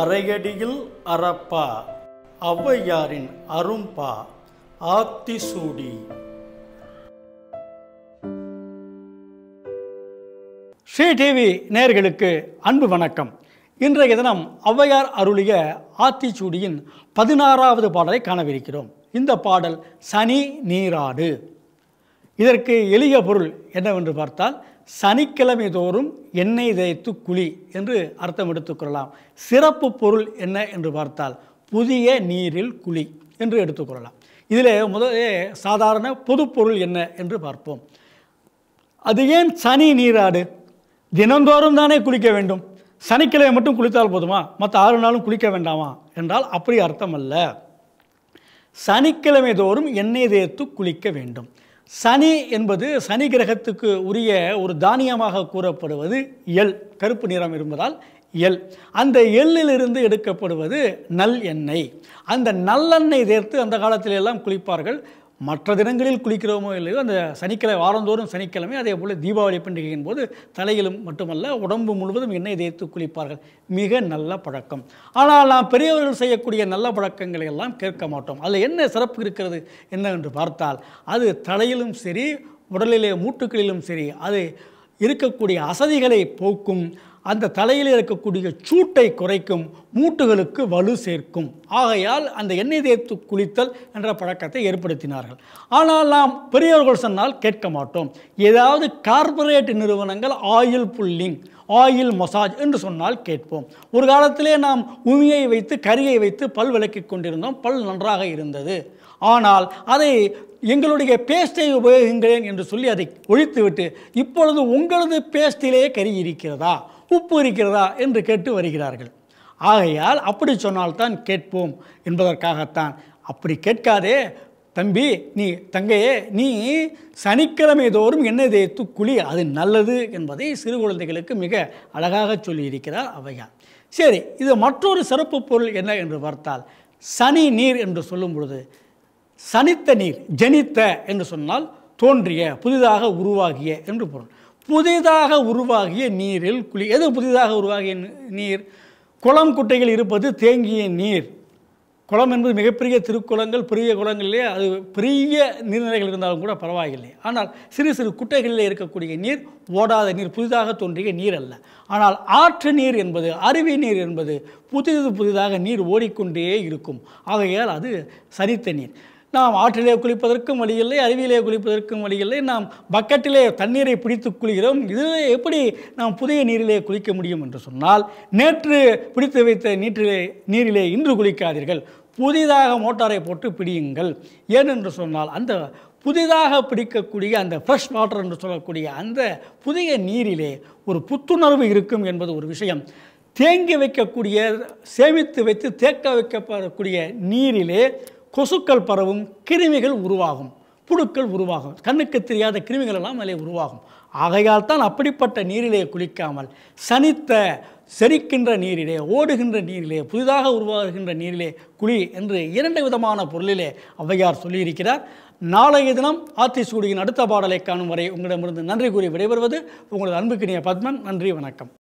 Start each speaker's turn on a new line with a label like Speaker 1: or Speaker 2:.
Speaker 1: அரையடியில் அறப்பா ஔவையாரின் அரும்பா சூடி ஸ்ரீ டிவி நேர்களுக்கு அன்பு வணக்கம் இன்றைய தினம் ஔவையார் அருளிய ஆத்திச்சூடியின் பதினாறாவது பாடலை காணவிருக்கிறோம் இந்த பாடல் சனி நீராடு இதற்கு எளிய பொருள் என்னவென்று பார்த்தால் சனிக்கிழமை தோறும் எண்ணெய் தேய்த்து குழி என்று அர்த்தம் எடுத்துக்கொள்ளலாம் சிறப்பு பொருள் என்ன என்று பார்த்தால் புதிய நீரில் குழி என்று எடுத்துக்கொள்ளலாம் இதில் முதலே சாதாரண பொது பொருள் என்ன என்று பார்ப்போம் அது ஏன் சனி நீராடு தினந்தோறும் தானே குளிக்க வேண்டும் சனிக்கிழமை மட்டும் குளித்தால் போதுமா மற்ற ஆறு நாளும் குளிக்க வேண்டாமா என்றால் அப்படி அர்த்தம் அல்ல சனிக்கிழமை தோறும் எண்ணெய் தேய்த்து குளிக்க வேண்டும் சனி என்பது சனி கிரகத்துக்கு உரிய ஒரு தானியமாக கூறப்படுவது எல் கருப்பு நிறம் இருப்பதால் எல் அந்த எள்ளிலிருந்து எடுக்கப்படுவது நல் எண்ணெய் அந்த நல்லெண்ணெய் சேர்த்து அந்த காலத்திலெல்லாம் குளிப்பார்கள் மற்ற தினங்களில் குளிக்கிறோமோ இல்லையோ அந்த சனிக்கிழமை வாரந்தோறும் சனிக்கிழமை அதே போல் தீபாவளி பண்டிகையின் போது தலையிலும் மட்டுமல்ல உடம்பு முழுவதும் எண்ணெய் தேய்த்து குளிப்பார்கள் மிக நல்ல பழக்கம் ஆனால் நாம் பெரியவர்கள் செய்யக்கூடிய நல்ல பழக்கங்களை எல்லாம் கேட்க மாட்டோம் அதில் என்ன சிறப்பு இருக்கிறது என்னவென்று பார்த்தால் அது தலையிலும் சரி உடலிலே மூட்டுக்களிலும் சரி அது இருக்கக்கூடிய அசதிகளை போக்கும் அந்த தலையில் இருக்கக்கூடிய சூட்டை குறைக்கும் மூட்டுகளுக்கு வலு சேர்க்கும் ஆகையால் அந்த எண்ணெய் தேய்த்து குளித்தல் என்ற பழக்கத்தை ஏற்படுத்தினார்கள் ஆனால் நாம் பெரியவர்கள் சொன்னால் கேட்க மாட்டோம் ஏதாவது கார்பரேட் நிறுவனங்கள் ஆயில் புல்லிங் ஆயில் மசாஜ் என்று சொன்னால் கேட்போம் ஒரு காலத்திலே நாம் உமியை வைத்து கரியை வைத்து பல் விளக்கிக் கொண்டிருந்தோம் பல் நன்றாக இருந்தது ஆனால் அதை எங்களுடைய பேஸ்டை உபயோகிங்களேன் என்று சொல்லி அதை ஒழித்துவிட்டு இப்பொழுது உங்களது பேஸ்டிலேயே கறி இருக்கிறதா உப்பு இருக்கிறதா என்று கேட்டு வருகிறார்கள் ஆகையால் அப்படி சொன்னால்தான் கேட்போம் என்பதற்காகத்தான் அப்படி கேட்காதே தம்பி நீ தங்கையே நீ சனிக்கிழமை தோறும் எண்ணெய் தேய்த்து குழி அது நல்லது என்பதை சிறு குழந்தைகளுக்கு மிக அழகாக சொல்லியிருக்கிறார் அவையார் சரி இது மற்றொரு சிறப்பு பொருள் என்ன என்று பார்த்தால் சனி நீர் என்று சொல்லும் பொழுது சனித்த நீர் ஜனித்த என்று சொன்னால் தோன்றிய புதிதாக உருவாகிய என்று பொருள் புதிதாக உருவாகிய நீரில் குளி எது புதிதாக உருவாகிய நீர் குளம் குட்டைகள் இருப்பது தேங்கிய நீர் குளம் என்பது மிகப்பெரிய திருக்குளங்கள் பெரிய குளங்களிலே அது பெரிய நீர்நிலைகள் இருந்தாலும் கூட பரவாயில்லை ஆனால் சிறு சிறு குட்டைகளிலே இருக்கக்கூடிய நீர் ஓடாத நீர் புதிதாக தோன்றிய நீர் அல்ல ஆனால் ஆற்று நீர் என்பது அருவி நீர் என்பது புதிது புதிதாக நீர் ஓடிக்கொண்டே இருக்கும் ஆகையால் அது சரித்த நீர் நாம் ஆற்றிலே குளிப்பதற்கும் வழியில்லை அருவியிலே குளிப்பதற்கும் வழியில்லை நாம் பக்கெட்டிலே தண்ணீரை பிடித்து குளிக்கிறோம் இதில் எப்படி நாம் புதிய நீரிலே குளிக்க முடியும் என்று சொன்னால் நேற்று பிடித்து வைத்த நீற்றிலே நீரிலே இன்று குளிக்காதீர்கள் புதிதாக மோட்டாரை போட்டு பிடியுங்கள் ஏனென்று சொன்னால் அந்த புதிதாக பிடிக்கக்கூடிய அந்த ஃப்ரெஷ் வாட்டர் என்று சொல்லக்கூடிய அந்த புதிய நீரிலே ஒரு புத்துணர்வு இருக்கும் என்பது ஒரு விஷயம் தேங்கி வைக்கக்கூடிய சேமித்து வைத்து தேக்க வைக்கப்படக்கூடிய நீரிலே கொசுக்கள் பரவும் கிருமிகள் உருவாகும் புழுக்கள் உருவாகும் கண்ணுக்கு தெரியாத கிருமிகள் எல்லாம் அதில் உருவாகும் ஆகையால் தான் அப்படிப்பட்ட நீரிலே குளிக்காமல் சனித்த செரிக்கின்ற நீரிலே ஓடுகின்ற நீரிலே புதிதாக உருவாகின்ற நீரிலே குளி என்று இரண்டு விதமான பொருளிலே ஔவையார் சொல்லியிருக்கிறார் நாளைய தினம் சூடியின் அடுத்த பாடலை காணும் வரை உங்களிடமிருந்து நன்றி கூறி விடைபெறுவது உங்களது அன்புக்கினிய பத்மன் நன்றி வணக்கம்